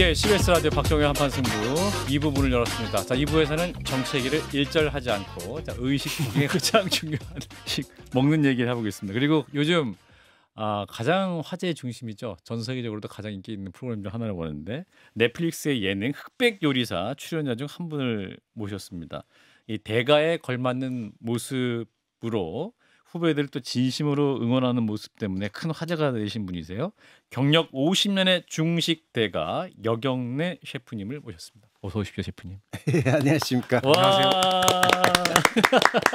예, CBS 라디오 박종현 한판 승부 2부 문을 열었습니다. 자, 2부에서는 정치 얘기를 일절하지 않고 자, 의식 중에 가장 중요한 식 먹는 얘기를 해보겠습니다. 그리고 요즘 아, 가장 화제의 중심이죠. 전 세계적으로도 가장 인기 있는 프로그램 중 하나를 보는데 넷플릭스의 예능 흑백 요리사 출연자 중 한 분을 모셨습니다. 이 대가에 걸맞는 모습으로 후배들 또 진심으로 응원하는 모습 때문에 큰 화제가 되신 분이세요. 경력 50년의 중식 대가 여경래 셰프님을 모셨습니다. 어서 오십시오, 셰프님. 예, 안녕하십니까. 안녕하세요.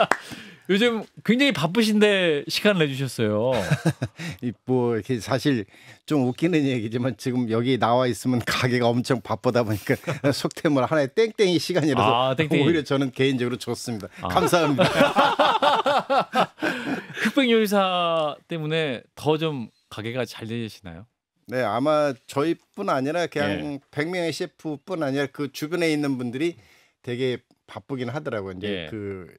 요즘 굉장히 바쁘신데 시간 내주셨어요. 뭐 이렇게 사실 좀 웃기는 얘기지만 지금 여기 나와 있으면 가게가 엄청 바쁘다 보니까 속태물 하나의 땡땡이 시간이라서 아, 오히려 저는 개인적으로 좋습니다. 아. 감사합니다. 흑백 요리사 때문에 더좀 가게가 잘 되시나요? 네, 아마 저희뿐 아니라 그냥 예. 100명의 셰프뿐 아니라 그 주변에 있는 분들이 되게 바쁘긴 하더라고요. 이제 예. 그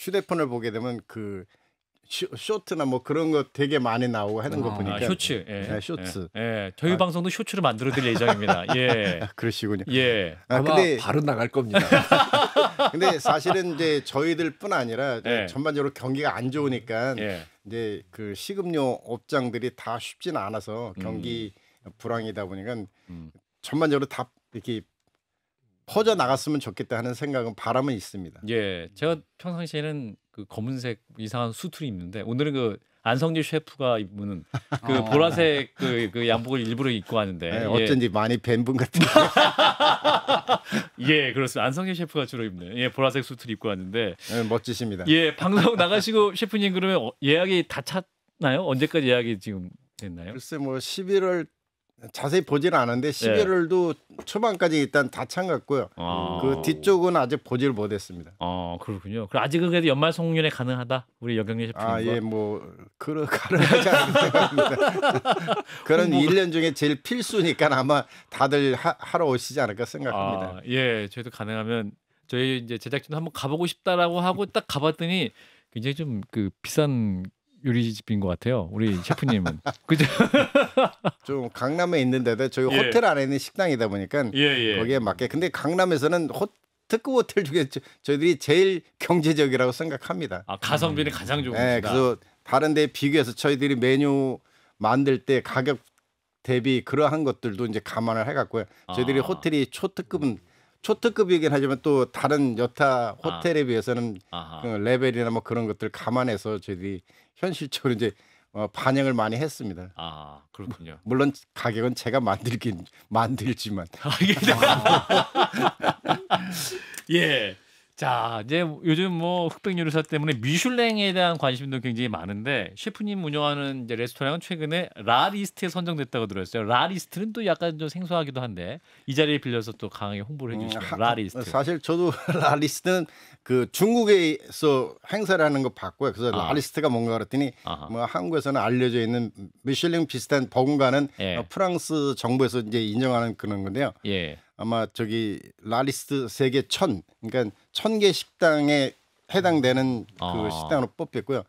휴대폰을 보게 되면 그 쇼, 트나뭐 그런 거 되게 많이 나오고 하는 아, 거 보니까 쇼츠, 예, 네, 쇼츠. 예, 예. 저희 아, 방송도 쇼츠를 만들어드릴 예정입니다. 예, 아, 그러시군요. 예, 아, 근데 바로 나갈 겁니다. 근데 사실은 이제 저희들뿐 아니라 예. 전반적으로 경기가 안 좋으니까 예. 이제 그 식음료 업장들이 다 쉽지는 않아서 경기 음. 불황이다 보니까 음. 전반적으로 다 이렇게 퍼져 나갔으면 좋겠다 하는 생각은 바람은 있습니다. 예, 제가 평상시에는 그 검은색 이상한 수트를 입는데 오늘은 그 안성재 셰프가 입는 그 아. 보라색 그, 그 양복을 일부러 입고 왔는데 네, 어쩐지 예. 많이 뵌 분 같은데 예 그렇습니다 안성재 셰프가 주로 입는 예 보라색 수트를 입고 왔는데 네, 멋지십니다 예 방송 나가시고 셰프님 그러면 예약이 다 찼나요 언제까지 예약이 지금 됐나요 글쎄 뭐 11월 자세히 보지는 않았는데 11월도 예. 초반까지 일단 다 참갔고요. 아. 그 뒤쪽은 아직 보질 못했습니다. 아 그렇군요. 그럼 아직은 그래도 연말 송년회 가능하다. 우리 영경래 셰프. 아예뭐 그런 가능하지 않습니다. 그런 홍보... 1년 뭐 중에 제일 필수니까 아마 다들 하, 하러 오시지 않을까 생각합니다. 아, 예, 저희도 가능하면 저희 이제 제작진도 한번 가보고 싶다라고 하고 딱 가봤더니 굉장히 좀 그 비싼 요리집인 것 같아요. 우리 셰프님은 그죠? 좀 강남에 있는데도 저희 예. 호텔 안에 있는 식당이다 보니까 예예. 예. 거기에 맞게. 근데 강남에서는 호 특급 호텔 중에 저, 저희들이 제일 경제적이라고 생각합니다. 아 가성비는 음. 가장 좋은 네, 곳이다. 그래서 다른 데 비교해서 저희들이 메뉴 만들 때 가격 대비 그러한 것들도 이제 감안을 해갖고요. 저희들이 아. 호텔이 초특급은 초특급이긴 하지만 또 다른 여타 아. 호텔에 아. 비해서는 그 레벨이나 뭐 그런 것들 감안해서 저희들이 현실적으로 이제 어, 반영을 많이 했습니다. 아 그렇군요. 뭐, 물론 가격은 제가 만들긴 만들지만. 아, 예. 자 이제 뭐 요즘 뭐 흑백 요리사 때문에 미슐랭에 대한 관심도 굉장히 많은데 셰프님 운영하는 이제 레스토랑은 최근에 라 리스트에 선정됐다고 들었어요. 라 리스트는 또 약간 좀 생소하기도 한데 이 자리를 빌려서 또 강하게 홍보를 해주시죠. 음, 라 리스트. 사실 저도 라 리스트는 그 중국에서 행사를 하는 거 봤고요. 그래서 아. 라리스트가 뭔가 그랬더니 아하. 뭐 한국에서는 알려져 있는 미슐랭 비슷한 버금가는 예. 어, 프랑스 정부에서 이제 인정하는 그런 건데요. 예. 아마 저기 라리스트 세계 천 그러니까 천 개 식당에 해당되는 그 아. 식당으로 뽑혔고요.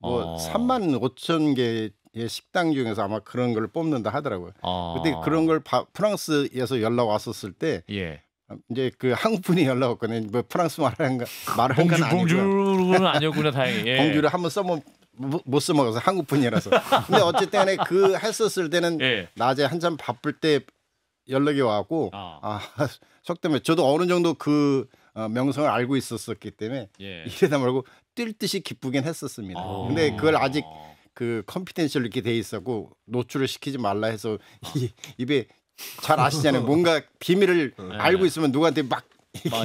뭐 아. 3만 5천 개의 예, 식당 중에서 아마 그런 걸 뽑는다 하더라고요. 아. 근데 그런 걸 바, 프랑스에서 연락 왔었을 때 예. 아, 이제 그 한국 분이 연락 왔거든요. 뭐 프랑스 말하는 거 말하는 건 아니고요. 봉주는 아니었구나 다행히. 예. 봉주를 한번 써면 뭐, 못 써먹어서 한국 분이라서. 근데 어쨌든 그 했었을 때는 예. 낮에 한참 바쁠 때 연락이 와고 아, 아 속담에 저도 어느 정도 그 어, 명성을 알고 있었었기 때문에 예. 이래다 말고 뛸 듯이 기쁘긴 했었습니다. 아. 근데 그걸 아직 그 컴피텐셜 이렇게 돼 있었고 노출을 시키지 말라 해서 이, 입에 잘 아시잖아요. 뭔가 비밀을 네. 알고 있으면 누구한테 막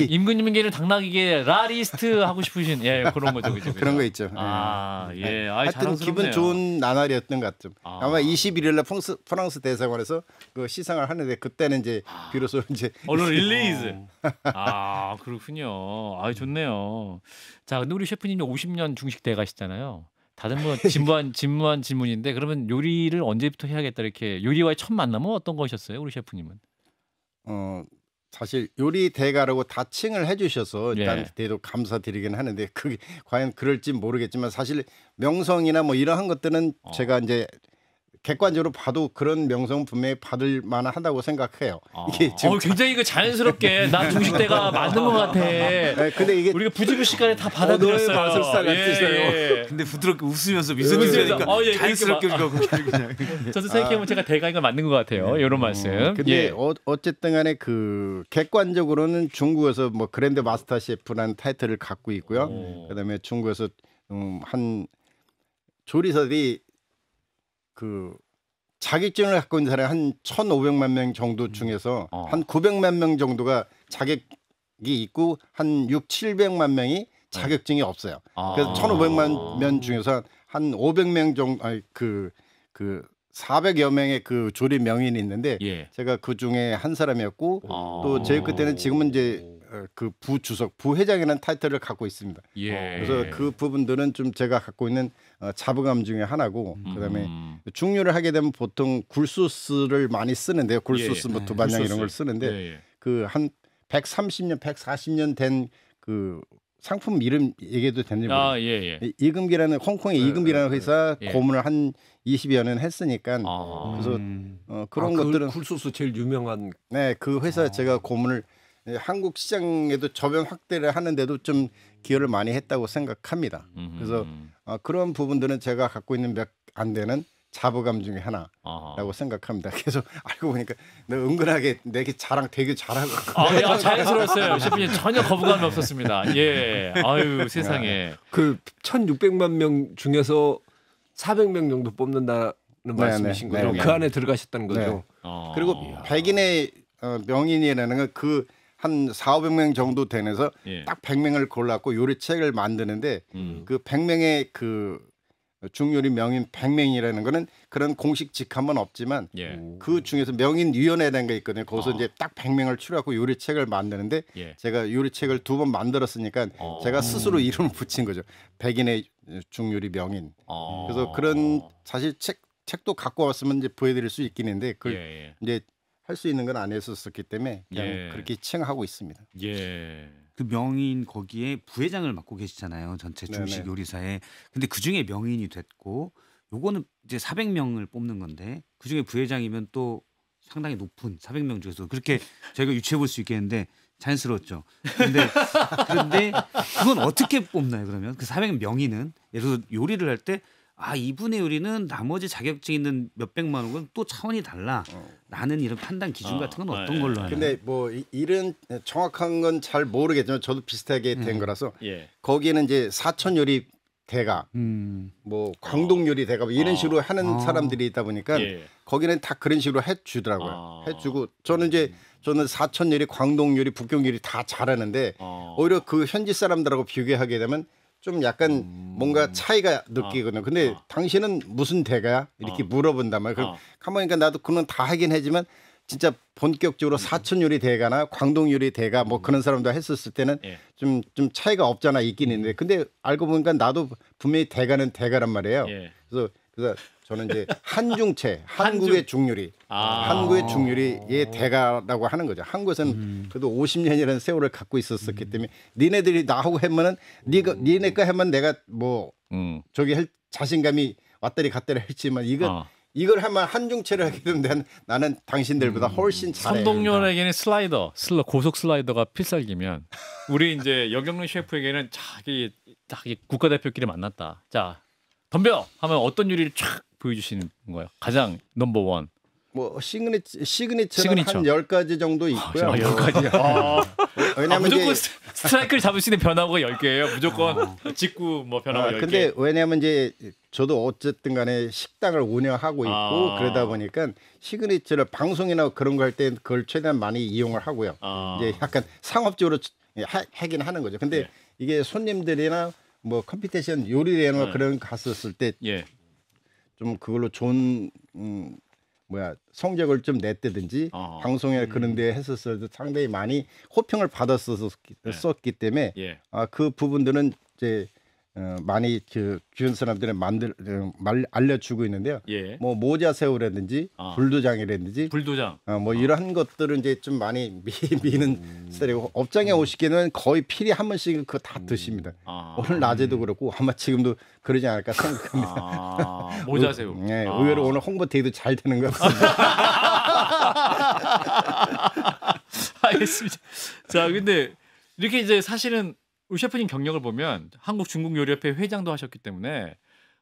임금님에게는 당나귀게 라리스트 하고 싶으신 예 그런 거죠 그죠 그런 거 있죠 아예 예. 예. 하여튼 기분 좋은 나날이었던 것 같죠 아. 아마 21일 날 프랑스, 프랑스 대사관에서 그 시상을 하는데 그때는 이제 아. 비로소 이제 언론 릴리즈 어. 아 그렇군요 아 좋네요 자 근데 우리 셰프님이 50년 중식 대가시잖아요 다른 분 진부한 진부한 질문인데 그러면 요리를 언제부터 해야겠다 이렇게 요리와의 첫 만남은 어떤 것이었어요, 우리 셰프님은? 어 사실 요리 대가라고 다칭을 해주셔서 일단 예. 대도 감사드리긴 하는데 그게 과연 그럴지 모르겠지만 사실 명성이나 뭐 이러한 것들은 어. 제가 이제 객관적으로 봐도 그런 명성 분명히 받을 만하다고 생각해요. 아. 이게 지금 어, 굉장히 그 자연스럽게 나 중식대가 맞는 것 같아. 네, 근데 이게 우리가 부지부식간에 다 받아들였어요. 어, 예, 예, 예. 근데 부드럽게 웃으면서 미소 지으니까 어, 예, 자연스럽게 우리 그냥, 저도 생각해보면 아. 제가 대강인 거 맞는 것 같아요. 이런 네. 어, 말씀. 근데 예. 어, 어쨌든 간에 그 객관적으로는 중국에서 뭐 그랜드 마스터 셰프라는 타이틀을 갖고 있고요. 오. 그다음에 중국에서 음, 한 조리사들이 그 자격증을 갖고 있는 사람이 한 1,500만 명 정도 음. 중에서 어. 한 900만 명 정도가 자격이 있고 한 6, 700만 명이 네. 자격증이 없어요. 아. 그래서 1,500만 명 중에서 한 500명 정도 아니 그그 그 400여 그 명의 그 조리 명인이 있는데 예. 제가 그 중에 한 사람이었고 아. 또제 그때는 지금은 이제 어, 그 부주석 부회장이라는 타이틀을 갖고 있습니다. 예. 어, 그래서 그 부분들은 좀 제가 갖고 있는 어, 자부감 중에 하나고 음. 그다음에 중요를 하게 되면 보통 굴소스를 많이 쓰는데요. 굴소스 예, 예. 뭐 두반장 이런 걸 쓰는데 예, 그한 130년 140년 된 그 상품 이름 얘기해도 됩니지 아, 예, 예. 이금기라는 홍콩의 네, 이금기라는 회사 네, 고문을 한 20여 년 했으니까 아, 그래서 음. 어, 그런 아, 그 것들은 굴소스 제일 유명한 네, 그 회사 아. 제가 고문을 예, 한국 시장에도 저변 확대를 하는데도 좀 기여를 많이 했다고 생각합니다. 그래서 어, 그런 부분들은 제가 갖고 있는 몇 안 되는 자부감 중에 하나라고 아하. 생각합니다. 계속 알고 보니까 은근하게 내게 자랑 되게 잘하고 아, 네, 아, 자연스러웠어요. 셰프님 전혀 거부감이 없었습니다. 예, 아유 세상에 네. 그 1,600만 명 중에서 400명 정도 뽑는다는 네, 네, 말씀이신 네, 거죠. 네. 그 안에 들어가셨다는 거죠. 아. 그리고 백인의 어, 명인이라는 건그 한 4, 500명 정도 되면서 예. 딱 100명을 골랐고 요리책을 만드는데 음. 그 100명의 그 중요리 명인 100명이라는 거는 그런 공식 직함은 없지만 예. 그 중에서 명인 위원회라는 게 있거든요. 거기서 어. 이제 딱 100명을 추려갖고 요리책을 만드는데 예. 제가 요리책을 두 번 만들었으니까 어. 제가 스스로 이름을 붙인 거죠. 백인의 중요리 명인. 어. 그래서 그런 사실 책 책도 갖고 왔으면 이제 보여드릴 수 있긴 는데 그걸 예, 예. 이제 할수 있는 건 안 했었기 었 때문에 그냥 예. 그렇게 칭하고 있습니다. 예. 그 명인 거기에 부회장을 맡고 계시잖아요. 전체 중식 요리사에. 근데 그 중에 명인이 됐고 요거는 이제 400명을 뽑는 건데 그 중에 부회장이면 또 상당히 높은 400명 중에서 그렇게 저희가 유추해 볼 수 있겠는데 자연스러웠죠. 근데 그런데 그건 어떻게 뽑나요? 그러면 그 400명인은 예를 들어 요리를 할때 아 이분의 요리는 나머지 자격증 있는 몇 백만 원은 또 차원이 달라. 나는 어. 이런 판단 기준 아, 같은 건 네, 어, 떤 네. 걸로 하나? 근데 뭐 이- 일은 정확한 건 잘 모르겠지만 저도 비슷하게 음. 된 거라서 예. 거기에는 이제 사천 요리 대가 음. 뭐 광동 아. 요리 대가 뭐 이런 어. 식으로 하는 어. 사람들이 있다 보니까 예. 거기는 다 그런 식으로 해주더라고요. 아. 해주고 저는 이제 음. 저는 사천 요리, 광동 요리, 북경 요리 다 잘하는데 어. 오히려 그 현지 사람들하고 비교하게 되면 좀 약간 음... 뭔가 차이가 아. 느끼거든요. 근데 어. 당신은 무슨 대가 이렇게 어. 물어본단 말이에요. 그럼 가만히 니까 나도 그건 다 하긴 하지만 진짜 본격적으로 음. 사촌 요리 대가나 광동 요리 대가 뭐 음. 그런 사람도 했었을 때는 좀좀 예. 좀 차이가 없잖아 있긴 있는데 음. 근데 알고 보니까 나도 분명히 대가는 대가란 말이에요. 예. 그래서 그래서 저는 이제 한중채 한국의 중률이, 아. 한국의 중률이의 대가라고 하는 거죠. 한국에서는 음. 그래도 50년이라는 세월을 갖고 있었었기 때문에 니네들이 나하고 하면은 니가 니네 거 하면 내가 뭐 음. 저기 할 자신감이 왔다리 갔다리 했지만 이건 어. 이걸 하면 한중체를 하게 되면 나는 당신들보다 음. 훨씬 잘해. 선동료에게는 슬라이더, 슬러 고속 슬라이더가 필살기면 우리 이제 여경련 셰프에게는 자기 자기 국가대표끼리 만났다. 자 덤벼 하면 어떤 요리를 촥 보여주시는 거예요? 가장 넘버 원. 뭐 시그니처 시그니처 한열가지 정도 아, 있고요. 아, 1가지 아. 아, 왜냐면 아, 무조건 이제... 스트라이크를 잡수있는 변화구가 열개예요 무조건 직구 뭐 변화구 아, 개 근데 왜냐면 이제 저도 어쨌든 간에 식당을 운영하고 있고 아. 그러다 보니까 시그니처를 방송이나 그런 거 할 때 그걸 최대한 많이 이용을 하고요. 아. 이제 약간 상업적으로 예, 하, 하긴 하는 거죠. 근데 예. 이게 손님들이나 뭐컴피이션 요리대나 예. 그런 갔었을 때 예. 좀 그걸로 좋은 음, 뭐야 성적을 좀 냈다든지 어 방송에 음. 그런데 했었어도 상당히 많이 호평을 받았었기 네. 때문에 예. 아그 부분들은 이제 어, 많이 그 귀한 사람들은 만들 어, 말, 알려주고 있는데요. 예. 뭐 모자새우라든지 아. 불도장이라든지 불도장 어, 뭐이런 것들은 이제 좀 많이 미, 미는 스타일이고 업장에 오시기는 거의 필히 한번씩 그거 다 음. 드십니다. 아. 오늘 낮에도 그렇고 아마 지금도 그러지 않을까 생각합니다. 아, 모자새우. 의, 예, 의외로 오늘 홍보 되기도 잘 되는 것 같습니다. 알겠습니다. 자, 근데 이렇게 이제 사실은 우리 셰프님 경력을 보면 한국 중국 요리협회 회장도 하셨기 때문에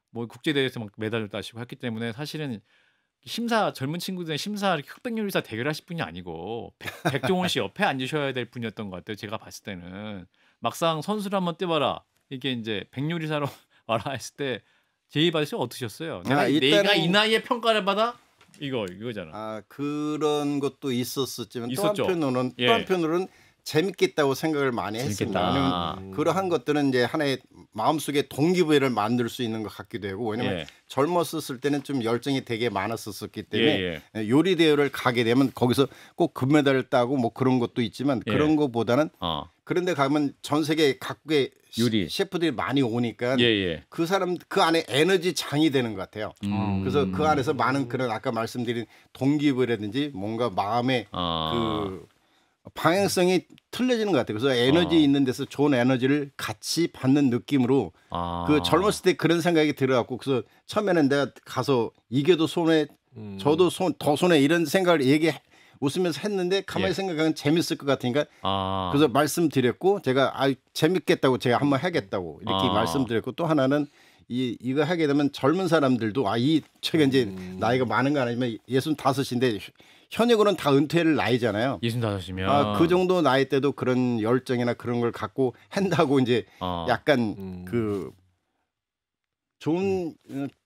뭐 국제 대회에서 막 메달을 따시고 했기 때문에 사실은 심사 젊은 친구들의 심사 이렇게 흑백 요리사 대결하실 분이 아니고 백, 종원씨 옆에 앉으셔야 될 분이었던 것 같아요. 제가 봤을 때는 막상 선수를 한번 떼봐라 이게 이제 백요리사로 와라 했을 때 제의 받으시 어떠셨어요? 아, 내가, 아, 일단은... 내가 이 나이에 평가를 받아? 이거 이거잖아. 아 그런 것도 있었었지만 있었죠. 또 한편으로는 예. 한편으로는 재밌겠다고 생각을 많이 재밌겠다. 했습니다. 음. 그러한 것들은 이제 하나의 마음속에 동기부여를 만들 수 있는 것 같기도 하고 왜냐면 예. 젊었었을 때는 좀 열정이 되게 많았었기 예, 때문에 예. 요리 대회를 가게 되면 거기서 꼭 금메달을 따고 뭐 그런 것도 있지만 예. 그런 것보다는 어. 그런데 가면 전 세계 각국의 요리. 셰프들이 많이 오니까 예예. 예. 그 사람 그 안에 에너지 장이 되는 것 같아요. 음. 그래서 그 안에서 많은 그런 아까 말씀드린 동기부여라든지 뭔가 마음의 아. 그 방향성이 틀려지는 것 같아요. 그래서 에너지 아. 있는 데서 좋은 에너지를 같이 받는 느낌으로 아. 그 젊었을 때 그런 생각이 들어갖고 그래서 처음에는 내가 가서 이겨도 손에 음. 저도 손 더 손에 이런 생각을 얘기 웃으면서 했는데 가만히 예. 생각하면 재밌을 것 같으니까 아. 그래서 말씀드렸고 제가 아 재밌겠다고 제가 한번 하겠다고 이렇게 아. 말씀드렸고 또 하나는 이 이거 하게 되면 젊은 사람들도 아이 책에 이제 음. 나이가 많은 거 아니면 예순 다섯인데 현역으로는 다 은퇴를 나이잖아요. 65이면 아, 그 정도 나이 때도 그런 열정이나 그런 걸 갖고 한다고 이제 어. 약간 음. 그 좋은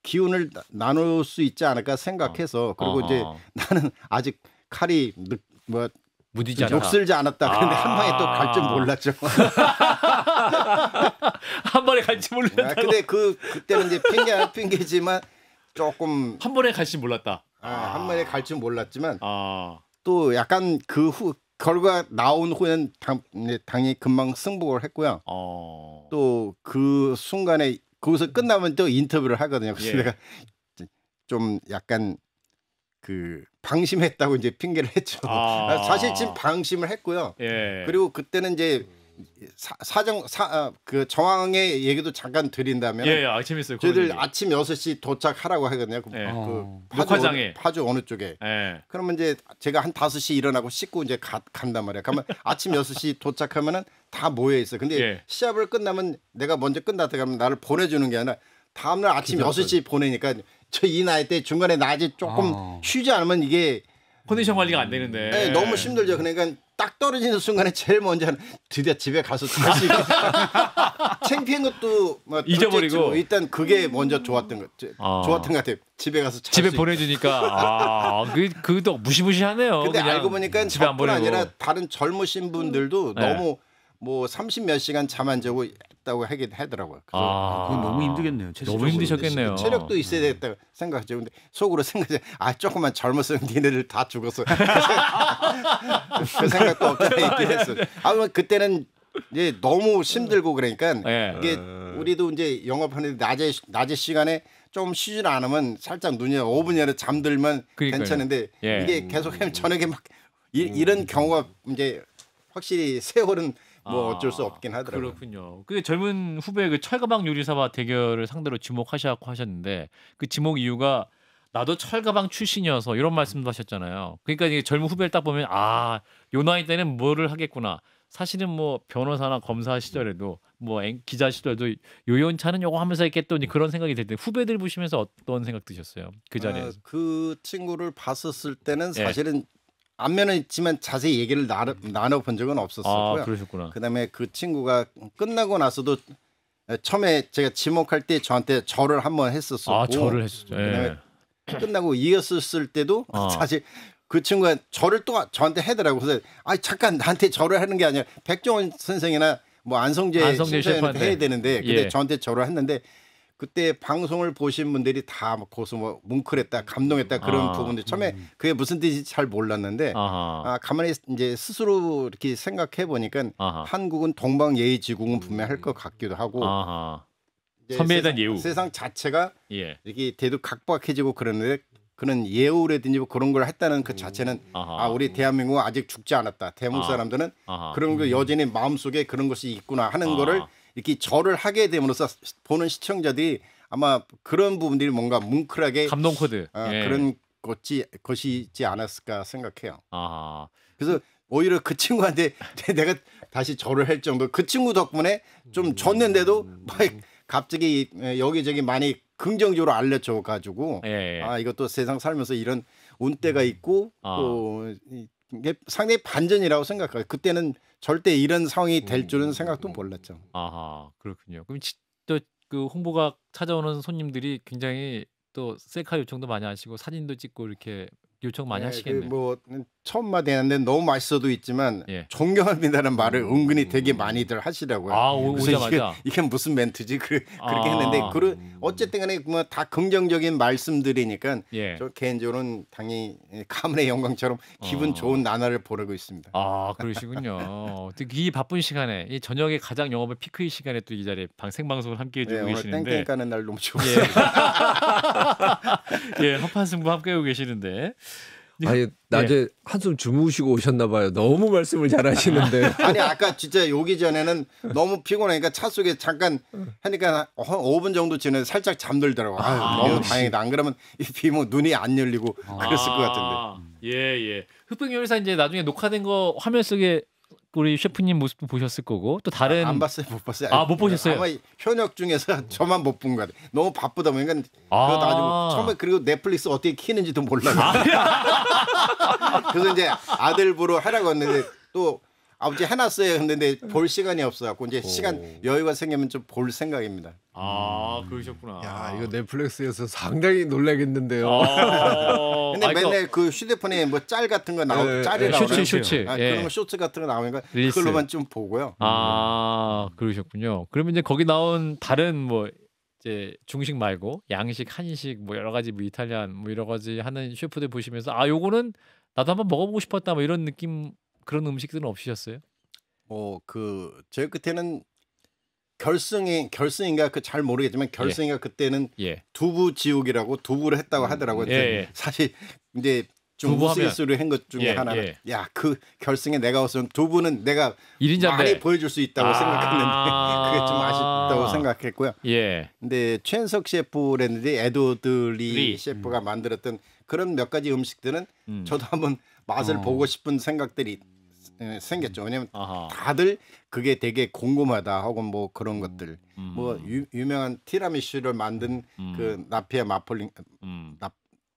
기운을 나눌 수 있지 않을까 생각해서 어. 그리고 어허. 이제 어. 나는 아직 칼이 느, 뭐 무디지 않다. 욕슬지 않았다. 그런데 아~ 한 방에 또 갈줄 아. 몰랐죠. 한 번에 갈지 몰랐다. 아, 근데 그 그때는 이제 핑계 핑계지만 조금 한 번에 갈지 몰랐다. 아, 아. 한 마리에 갈 줄 몰랐지만 아. 또 약간 그 후 결과 나온 후에는 당, 당연히 금방 승복을 했고요. 어. 또그 순간에 거기서 끝나면 또 인터뷰를 하거든요. 그래서 예. 내가 좀 약간 그 방심했다고 이제 핑계를 했죠. 아. 사실 지금 방심을 했고요. 예. 그리고 그때는 이제 음. 사, 정 사그 아, 정황의 얘기도 잠깐 드린다면 예, 예, 아, 재밌어요. 저희들 아침 6시 도착하라고 하거든요. 그, 예. 그 어. 파주, 어느, 파주 어느 쪽에. 예. 그러면 이제 제가 한 5시 일어나고 씻고 이제 가, 간단 말이에요. 가면 아침 6시 도착하면은 다 모여 있어. 근데 예. 시합을 끝나면 내가 먼저 끝났다 그러면 나를 보내 주는 게 아니라 다음 날 아침 그 6시 보내니까 저 이 나이 때 중간에 낮에 조금 아. 쉬지 않으면 이게 컨디션 관리가 안 되는데. 네, 너무 힘들죠. 그러니까 딱 떨어지는 순간에 제일 먼저 하는 드디어 집에 가서 다시 챙피한 것도 막 뭐 잊어버리고 일단 그게 먼저 좋았던 것 아. 좋았던 것 같아요. 집에 가서 집에 보내주니까 아그 그도 무시무시하네요. 근데 알고 보니까 집에 안 보내고 아니라 다른 젊으신 분들도 음. 네. 너무 뭐 뭐30 몇 시간 잠 안 자고 싶다고 하긴 하더라고요. 그래서 아, 아 너무 힘들겠네요. 너무 힘드셨겠네요. 체력도 있어야 네. 되겠다고 생각하죠. 근데 속으로 생각해, 아 조금만 젊었으면 니네들 다 죽었어. 그 생각도 없게아있 네. 했어. 아마 그때는 이제 너무 힘들고 그러니까 네. 이게 네. 우리도 이제 영업하는데 낮에 낮에 시간에 좀 쉬질 않으면 살짝 눈이 5분 전에 잠들면 그러니까요. 괜찮은데 예. 이게 계속하면 음. 저녁에 막 이, 런 음. 경우가 이제 확실히 세월은 뭐 아, 어쩔 수 없긴 하더라고요. 그렇군요. 그 젊은 후배 그 철가방 요리사와 대결을 상대로 지목하시고 하셨는데 그 지목 이유가 나도 철가방 출신이어서 이런 말씀도 하셨잖아요. 그러니까 이제 젊은 후배를 딱 보면 아, 요 나이 때는 뭐를 하겠구나. 사실은 뭐 변호사나 검사 시절에도 뭐 기자 시절도 요연차는 요거 하면서 했겠더니 음. 그런 생각이 들 때 후배들 보시면서 어떤 생각 드셨어요? 그 자리에서. 아, 그 친구를 봤었을 때는 예. 사실은 예. 안면은 있지만 자세히 얘기를 나눠, 음. 나눠본 적은 없었었고요. 아, 그러셨구나. 그다음에 그 친구가 끝나고 나서도 처음에 제가 지목할 때 저한테 절을 한번 했었었고, 아, 절을 했었죠. 예. 끝나고 이었을 때도 아. 사실 그 친구가 절을 또 저한테 해더라고. 그래서 아 잠깐 나한테 절을 하는 게 아니라 백종원 선생이나 뭐 안성재, 안성재 셰프한테 해야 되는데 근데 예. 저한테 절을 했는데 그때 방송을 보신 분들이 다 뭐 고소 뭐 뭉클했다 감동했다 그런 아, 부분들 음. 처음에 음. 그게 무슨 뜻인지 잘 몰랐는데 아 가만히 이제 스스로 이렇게 생각해 보니까 한국은 동방예의지국은 분명 할것 같기도 하고 아하. 선배에 대한 예우 세상 자체가 예. 이렇게 대도 각박해지고 그러는데 그런 예우라든지 뭐 그런 걸 했다는 그 자체는 음. 아하. 아 우리 대한민국은 아직 죽지 않았다 대한민국 아. 사람들은 아하. 그런 거 음. 여전히 마음속에 그런 것이 있구나 하는 아. 거를 이렇게 절을 하게 됨으로써 보는 시청자들이 아마 그런 부분들이 뭔가 뭉클하게 감동 코드 어, 예. 그런 것이 것이지 않았을까 생각해요. 아. 그래서 오히려 그 친구한테 내가 다시 절을 할 정도 그 친구 덕분에 좀 졌는데도 막 갑자기 예, 여기저기 많이 긍정적으로 알려줘 가지고 예, 예. 아 이것도 세상 살면서 이런 운때가 있고 아. 또 이게 상당히 반전이라고 생각해요. 그때는 절대 이런 상황이 될 음, 줄은 음, 생각도 음. 몰랐죠. 아하 그렇군요. 그럼 또 그 홍보가 찾아오는 손님들이 굉장히 또 셀카 요청도 많이 하시고 사진도 찍고 이렇게 요청 많이 네, 그 하시겠네요. 그뭐 처음 맛 되는데 너무 맛있어도 있지만 예. 존경합니다라는 말을 음. 은근히 되게 많이들 하시라고요. 아, 오, 그래서 이게, 이게, 무슨 멘트지? 그, 그 렇게 아. 했는데 그 어쨌든 간에 뭐다 긍정적인 말씀들이니까 예. 저 개인적으로는 당연히 가문의 영광처럼 기분 어. 좋은 나날을 보내고 있습니다. 아 그러시군요. 특히 이 바쁜 시간에 이 저녁에 가장 영업의 피크인 시간에 또 이 자리에 방생방송을 함께해 주고 예, 계시는데 땡땡 까는 날 너무 좋고 예. 예, 한판 승부 함께하고 계시는데 네. 아니 낮에 예. 한숨 주무시고 오셨나 봐요. 너무 말씀을 잘하시는데. 아니 아까 진짜 오기 전에는 너무 피곤하니까 차 속에 잠깐 하니까 한 5분 정도 지나 살짝 잠들더라고. 아 아, 너무 역시. 다행이다. 안 그러면 이 비모 눈이 안 열리고 아, 그랬을 것 같은데. 예 예. 흑백 열사 이제 나중에 녹화된 거 화면 속에 우리 셰프님 모습도 보셨을 거고 또 다른 아, 안 봤어요 못 봤어요 아 못 보셨어요 아마 현역 중에서 저만 못 본 것 같아 너무 바쁘다 보니까 그러니까 아~ 그거 가지고 처음에 그리고 넷플릭스 어떻게 키는지도 몰라요 아~ 그래서 이제 아들 보러 하라고 했는데 또 아버지 해놨어요. 근데 볼 시간이 없어갖고 이제 오. 시간 여유가 생기면 좀 볼 생각입니다. 아 음. 그러셨구나. 야 이거 넷플릭스에서 상당히 놀라겠는데요. 아 근데 아, 맨날 그 휴대폰에 뭐 짤 같은 거 나오, 네, 짤이라고 네, 쇼츠, 쇼츠. 아, 예. 그런 거 쇼츠 같은 거 나오니까 릴 그걸로만 좀 보고요. 아 그러셨군요. 그러면 이제 거기 나온 다른 뭐 이제 중식 말고 양식, 한식 뭐 여러 가지 뭐 이탈리안 뭐 여러 가지 하는 셰프들 보시면서 아 요거는 나도 한번 먹어보고 싶었다 뭐 이런 느낌 그런 음식들은 없으셨어요? 어그 뭐 제일 끝에는 결승이 결승인가 그 잘 모르겠지만 예. 결승인가 예. 그때는 예. 두부 지옥이라고 두부를 했다고 하더라고요. 음. 예, 예, 사실 이제 좀우스갯소 한것 중에 예, 하나는 야그 결승에 내가 왔으면 두부는 내가 많이 보여줄 수 있다고 아 생각했는데 그게 좀 아쉽다고 생각했고요. 예. 근데 최현석 셰프라든지 에드워드리 셰프가 음. 만들었던 그런 몇 가지 음식들은 음. 저도 한번 맛을 어. 보고 싶은 생각들이 예, 생겼죠. 음. 왜냐면 다들 그게 되게 궁금하다 혹은 뭐 그런 음. 것들 음. 뭐 유, 유명한 티라미슈를 만든 음. 그 나피아 마폴링 음. 나,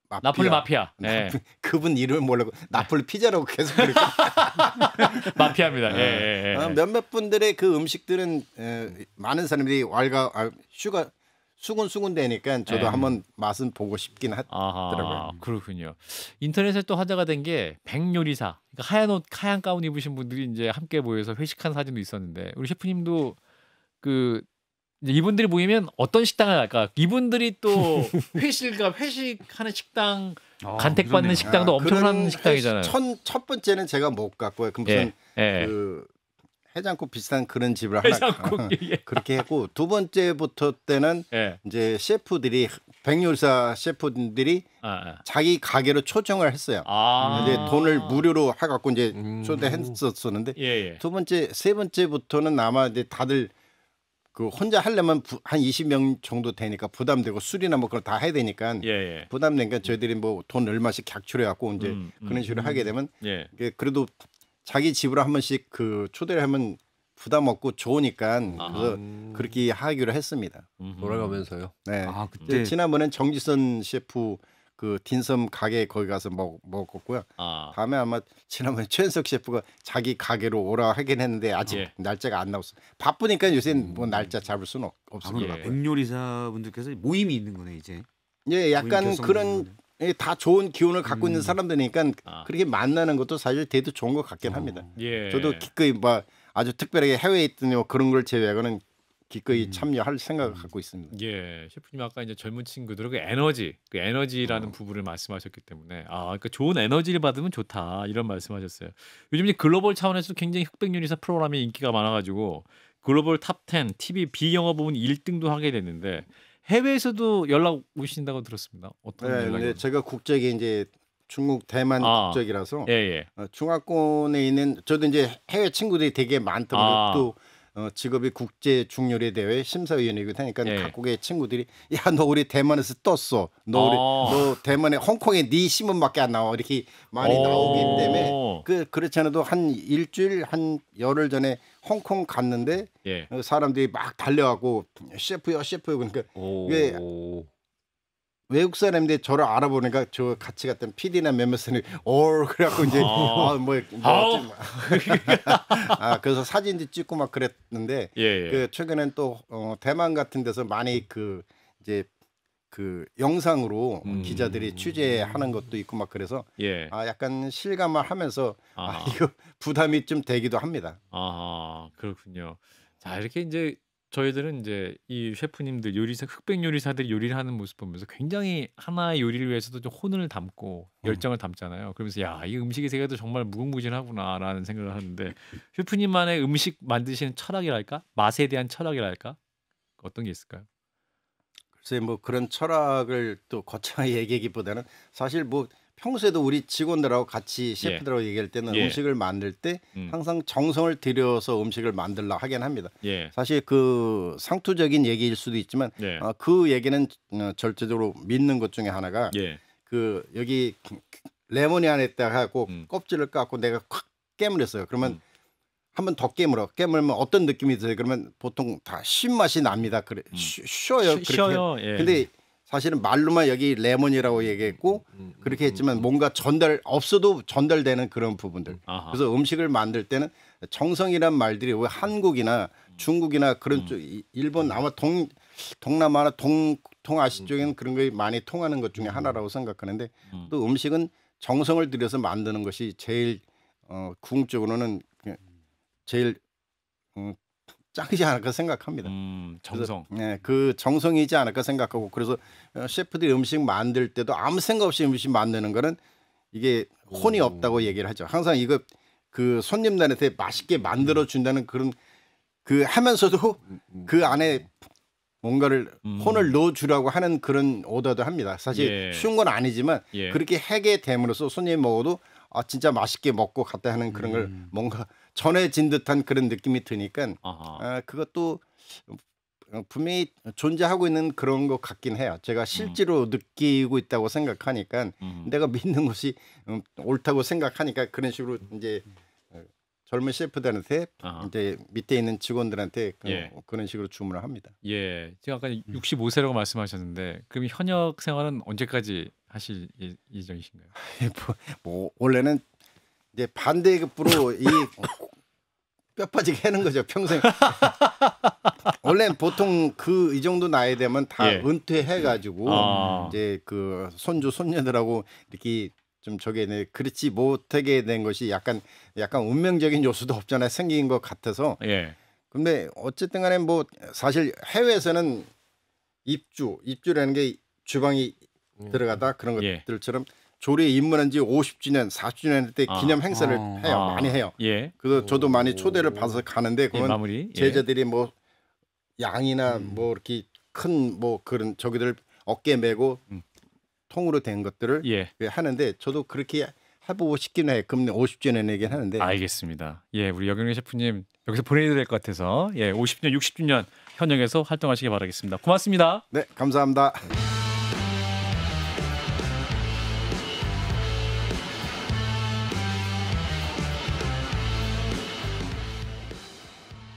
마피아. 나폴리 마피아. 네. 그분 이름을 모르고 나폴리 피자라고 계속 그렇게 마피아입니다. 예, 예, 예. 어, 몇몇 분들의 그 음식들은 에, 예, 많은 사람들이 왈가 아, 슈가 수군수군 되니까 저도 네. 한번 맛은 보고 싶긴 하더라고요. 아하, 그렇군요. 인터넷에 또 화제가 된 게 백요리사. 그러니까 하얀 옷, 하얀 가운 입으신 분들이 이제 함께 모여서 회식한 사진도 있었는데 우리 셰프님도 그 이분들이 모이면 어떤 식당을 갈까? 이분들이 또 회식과 회식하는 식당 아, 간택받는 그 식당도 아, 엄청난 식당이잖아요. 첫, 첫 번째는 제가 못 갔고요. 그 무슨 예, 예. 그 해장국 비슷한 그런 집을 해장국, 하나 예. 그렇게 했고 두 번째부터 때는 예. 이제 셰프들이 백요리사 셰프들이 아, 아, 자기 가게로 초청을 했어요. 아. 이제 돈을 무료로 해갖고 이제 음. 초대했었었는데 음. 두 번째 세 번째부터는 아마 이제 다들 그 혼자 하려면 부, 한 20명 정도 되니까 부담되고 술이나 뭐 그걸 다 해야 되니까 예, 부담되니까 저희들이 뭐 돈 얼마씩 객출해 갖고 이제 음, 음, 그런 식으로 음, 하게 되면 예. 그래도 자기 집으로 한 번씩 그 초대를 하면 부담 없고 좋으니까 그 그렇게 음. 하기로 했습니다. 음흠. 돌아가면서요. 네. 아 음. 그때 지난번엔 정지선 셰프 그 딘섬 가게 거기 가서 먹 먹었고요. 아. 다음에 아마 지난번에 최은석 셰프가 자기 가게로 오라 하긴 했는데 아직 예. 날짜가 안 나왔어. 바쁘니까 요새 는뭐 음. 날짜 잡을 수는 없, 없을 것 같아요. 백요리사 분들께서 모임이 있는 거네 이제. 예, 약간 그런 다 좋은 기운을 갖고 음. 있는 사람들이니까 아. 그렇게 만나는 것도 사실 대도 좋은 것 같긴 어. 합니다. 예. 저도 기꺼이 뭐 아주 특별하게 해외에 있던 뭐 그런 걸 제외하고는 기꺼이 음. 참여할 생각을 음. 갖고 있습니다. 예, 셰프님 아까 이제 젊은 친구들의 그 에너지, 그 에너지라는 어. 부분을 말씀하셨기 때문에 아, 그러니까 좋은 에너지를 받으면 좋다 이런 말씀하셨어요. 요즘 이제 글로벌 차원에서 굉장히 흑백요리사 프로그램이 인기가 많아가지고 글로벌 탑 10 TV 비영어 부분 1등도 하게 됐는데 해외에서도 연락 오신다고 들었습니다. 어떤 네, 연락이? 네, 제가 국적이 이제 중국 대만 아, 국적이라서 예, 예. 어, 중화권에 있는 저도 이제 해외 친구들이 되게 많더라고요. 아. 또 어, 직업이 국제 중요리 대회 심사위원이고 하니까 네. 각국의 친구들이 야 너 우리 대만에서 떴어 너 우리 아너 대만에 홍콩에 네 신문밖에 안 나와 이렇게 많이 나오기 때문에 그 그렇지 않아도 한 일주일 한 열흘 전에 홍콩 갔는데 예. 어, 사람들이 막 달려가고 셰프요 셰프요 그러니까 왜 외국 사람인데 저를 알아보니까 저 같이 갔던 PD나 몇몇 사람이 어 그래갖고 이제 아뭐 아, 뭐, 뭐 아, 아, 그래서 사진도 찍고 막 그랬는데 예, 예. 그 최근엔 또 어, 대만 같은 데서 많이 그 이제 그 영상으로 음. 기자들이 취재하는 것도 있고 막 그래서 예. 아 약간 실감을 하면서 아. 아 이거 부담이 좀 되기도 합니다. 아 그렇군요. 자 이렇게 이제 저희들은 이제 이 셰프님들 요리사 흑백 요리사들이 요리를 하는 모습 보면서 굉장히 하나의 요리를 위해서도 좀 혼을 담고 음. 열정을 담잖아요. 그러면서 야, 이 음식의 세계도 정말 무궁무진하구나라는 생각을 하는데 셰프님만의 음식 만드시는 철학이랄까? 맛에 대한 철학이랄까? 어떤 게 있을까요? 글쎄 뭐 그런 철학을 또 거창하게 얘기하기보다는 사실 뭐 평소에도 우리 직원들하고 같이 예. 셰프들하고 예. 얘기할 때는 예. 음식을 만들 때 음. 항상 정성을 들여서 음식을 만들라 하긴 합니다. 예. 사실 그 상투적인 얘기일 수도 있지만 어, 그 얘기는 어, 절대적으로 믿는 것 중에 하나가 예. 그 여기 레몬이 안에다가 꼭 음. 껍질을 깎고 내가 확 깨물었어요. 그러면 음. 한번 더 깨물어. 깨물면 어떤 느낌이 드세요? 그러면 보통 다 신맛이 납니다. 그래 쉬, 음. 어요 쉬, 쉬어요. 근데 사실은 말로만 여기 레몬이라고 얘기했고 그렇게 했지만 뭔가 전달 없어도 전달되는 그런 부분들. 그래서 음식을 만들 때는 정성이란 말들이 왜 한국이나 중국이나 그런 쪽 일본 아마 동 동남아나 동 동아시 쪽에는 그런 게 많이 통하는 것 중에 하나라고 생각하는데 또 음식은 정성을 들여서 만드는 것이 제일 어궁적으로는 그 제일 음, 짱이지 않을까 생각합니다. 음, 정성. 그 네, 그 정성이지 않을까 생각하고 그래서 어, 셰프들이 음식 만들 때도 아무 생각 없이 음식 만드는 거는 이게 혼이 오. 없다고 얘기를 하죠. 항상 이거 그 손님들한테 맛있게 만들어 음. 준다는 음. 그런 그 하면서도 음, 음, 그 안에 뭔가를 음. 혼을 넣어주려고 하는 그런 오더도 합니다. 사실 예. 쉬운 건 아니지만 예. 그렇게 해게됨으로써 손님이 먹어도 아 진짜 맛있게 먹고 갔다 하는 그런 걸 뭔가 전해진 듯한 그런 느낌이 드니까 아하. 아, 그것도 분명히 존재하고 있는 그런 것 같긴 해요. 제가 음. 실제로 음. 느끼고 있다고 생각하니까 음. 내가 믿는 것이 음, 옳다고 생각하니까 그런 식으로 이제 어, 젊은 셰프들한테 아하. 이제 밑에 있는 직원들한테 그, 예. 런 식으로 주문을 합니다. 예, 제가 아까 65세라고 음. 말씀하셨는데 그럼 현역 생활은 언제까지 하실 예, 예정이신가요? 뭐, 뭐 원래는 이제 반대급부로 이 뼈빠지게 하는 거죠 평생. 원래 보통 그 이 정도 나이 되면 다 예. 은퇴해가지고 아. 이제 그 손주 손녀들하고 이렇게 좀 저게 네, 그렇지 못하게 된 것이 약간 약간 운명적인 요소도 없잖아요 생긴 것 같아서. 예. 근데 어쨌든간에 뭐 사실 해외에서는 입주 입주라는 게 주방이 음. 들어가다 그런 예. 것들처럼. 조례에 입문한 지 50주년, 40주년 때 아. 기념 행사를 아, 해요. 아, 많이 해요. 예. 그래서 저도 많이 초대를 받아서 가는데 예, 그건 예, 마무리, 제자들이 예. 뭐 양이나 음. 뭐 이렇게 큰 뭐 그런 저기들 어깨 메고 음. 통으로 된 것들을 예. 예 하는데 저도 그렇게 해보고 싶긴 해. 금년 50주년이긴 하는데. 알겠습니다. 예, 우리 여경래 셰프님 여기서 보내드릴 것 같아서 예, 5 0년 60주년 현역에서 활동하시길 바라겠습니다. 고맙습니다. 네, 감사합니다.